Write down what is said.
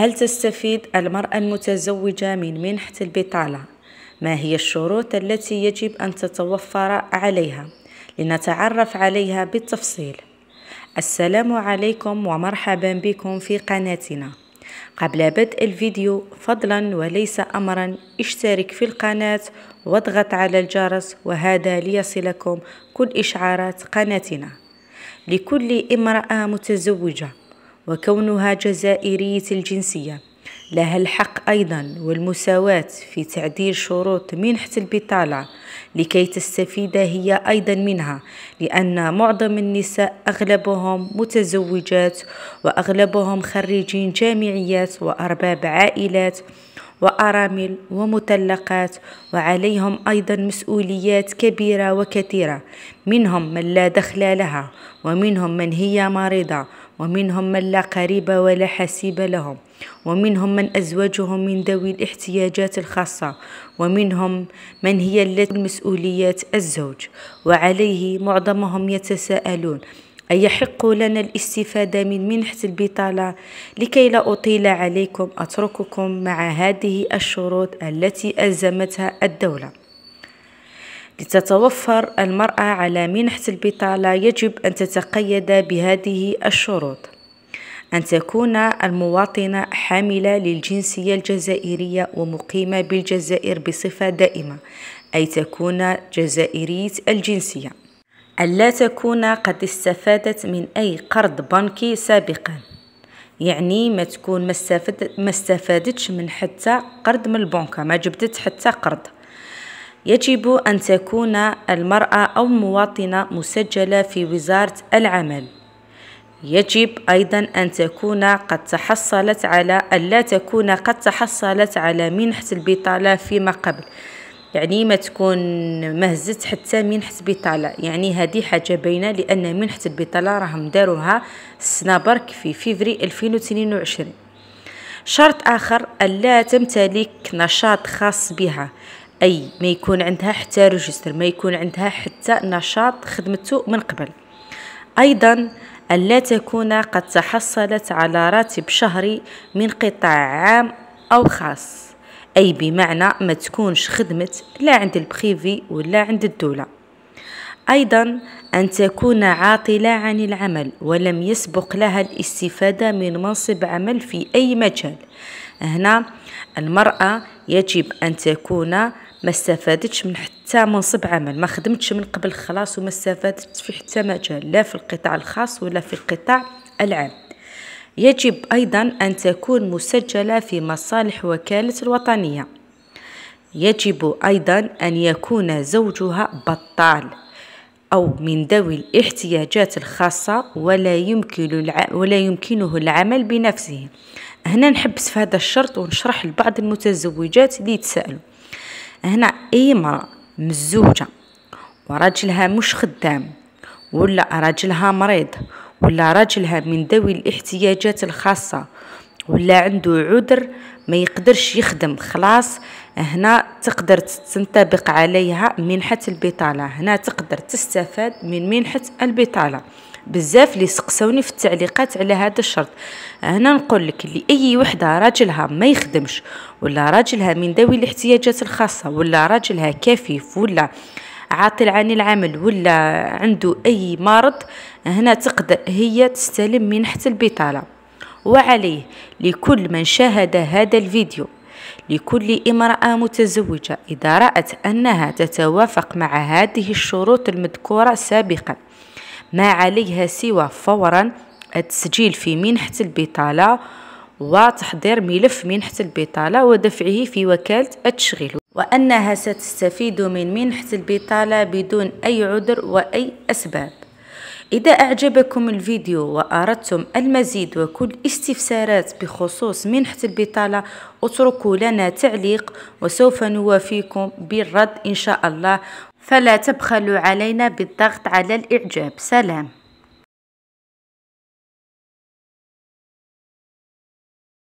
هل تستفيد المرأة المتزوجة من منحة البطالة؟ ما هي الشروط التي يجب أن تتوفر عليها؟ لنتعرف عليها بالتفصيل السلام عليكم ومرحبا بكم في قناتنا قبل بدء الفيديو فضلا وليس أمرا اشترك في القناة واضغط على الجرس وهذا ليصلكم كل إشعارات قناتنا لكل امرأة متزوجة وكونها جزائرية الجنسية لها الحق أيضا والمساواة في تعديل شروط منحة البطالة لكي تستفيد هي أيضا منها لأن معظم النساء أغلبهم متزوجات وأغلبهم خريجين جامعيات وأرباب عائلات وأرامل ومطلقات وعليهم أيضا مسؤوليات كبيرة وكثيرة منهم من لا دخل لها ومنهم من هي مريضة ومنهم من لا قريب ولا حسيب لهم ومنهم من أزواجهم من ذوي الاحتياجات الخاصة ومنهم من هي التي مسؤوليات الزوج وعليه معظمهم يتساءلون أيحق لنا الاستفادة من منحة البطالة لكي لا أطيل عليكم أترككم مع هذه الشروط التي ألزمتها الدولة لتتوفر المرأة على منحة البطالة يجب أن تتقيد بهذه الشروط أن تكون المواطنة حاملة للجنسية الجزائرية ومقيمة بالجزائر بصفة دائمة أي تكون جزائرية الجنسية ألا تكون قد استفادت من أي قرض بنكي سابقا يعني ما تكون ما استفادتش من حتى قرض من البنكة ما جبدت حتى قرض يجب أن تكون المرأة أو مواطنة مسجلة في وزارة العمل يجب أيضا أن تكون قد تحصلت على ألا تكون قد تحصلت على منحة البطالة فيما قبل يعني ما تكون مهزت حتى منحة بطالة يعني هذه حاجة بينة لأن منحة البطالة راهم داروها سنابرك برك في فيفري 2022 شرط آخر ألا تمتلك نشاط خاص بها أي ما يكون عندها حتى ريجستر ما يكون عندها حتى نشاط خدمته من قبل أيضا ألا تكون قد تحصلت على راتب شهري من قطاع عام أو خاص أي بمعنى ما تكونش خدمت لا عند البخيفي ولا عند الدولة أيضا أن تكون عاطلة عن العمل ولم يسبق لها الاستفادة من منصب عمل في أي مجال هنا المرأة يجب أن تكون ما استفادتش من حتى منصب عمل ما خدمتش من قبل خلاص وما استفادتش في حتى مجال لا في القطاع الخاص ولا في القطاع العام يجب أيضا أن تكون مسجلة في مصالح وكالة الوطنية يجب أيضا أن يكون زوجها بطال أو من ذوي الاحتياجات الخاصة ولا, يمكن ولا يمكنه العمل بنفسه هنا نحبس في هذا الشرط ونشرح لبعض المتزوجات اللي يتسألوا هنا اي امراه مزوجه وراجلها مش خدام ولا راجلها مريض ولا راجلها من ذوي الاحتياجات الخاصه ولا عنده عذر ما يقدرش يخدم خلاص هنا تقدر تنطبق عليها منحة البطالة هنا تقدر تستفاد من منحة البطالة بزاف اللي سقساوني في التعليقات على هذا الشرط هنا نقول لك لاي وحده راجلها ما يخدمش ولا راجلها من ذوي الاحتياجات الخاصه ولا راجلها كفيف ولا عاطل عن العمل ولا عنده اي مرض هنا تقدر هي تستلم منحه البطاله وعليه لكل من شاهد هذا الفيديو لكل امرأة متزوجة إذا رأت أنها تتوافق مع هذه الشروط المذكورة سابقاً ما عليها سوى فورا التسجيل في منحة البطالة وتحضير ملف منحة البطالة ودفعه في وكالة التشغيل وأنها ستستفيد من منحة البطالة بدون أي عذر وأي أسباب إذا أعجبكم الفيديو وأردتم المزيد وكل استفسارات بخصوص منحة البطالة اتركوا لنا تعليق وسوف نوافيكم بالرد إن شاء الله فلا تبخلوا علينا بالضغط على الإعجاب سلام